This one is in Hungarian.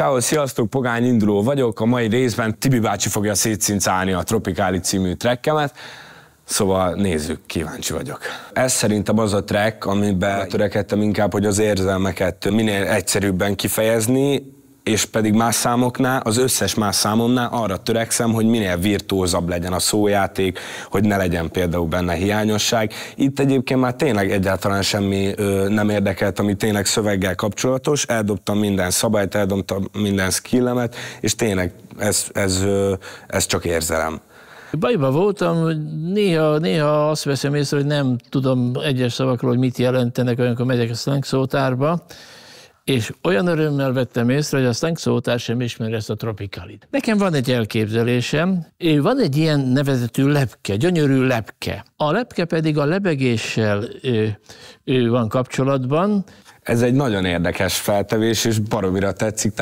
Ciao, sziasztok, Pogány Induló vagyok. A mai részben Tibi bácsi fogja szétszincálni a Tropikáli című trekkemet. Szóval nézzük, kíváncsi vagyok. Ez szerintem az a track, amiben törekedtem inkább, hogy az érzelmeket minél egyszerűbben kifejezni, és pedig más számoknál, az összes más számomnál arra törekszem, hogy minél virtuózabb legyen a szójáték, hogy ne legyen például benne hiányosság. Itt egyébként már tényleg egyáltalán semmi ö, nem érdekelt, ami tényleg szöveggel kapcsolatos, eldobtam minden szabályt, eldobtam minden skillemet, és tényleg ez, ez, ö, ez csak érzelem. Bajba voltam, néha, néha azt veszem észre, hogy nem tudom egyes szavakról, hogy mit jelentenek, amikor megyek a slang szótárba, és olyan örömmel vettem észre, hogy aztán szótár sem ismeri ezt a tropikalit. Nekem van egy elképzelésem, És van egy ilyen nevezetű lepke, gyönyörű lepke. A lepke pedig a lebegéssel ő, ő van kapcsolatban. Ez egy nagyon érdekes feltevés, és baromira tetszik,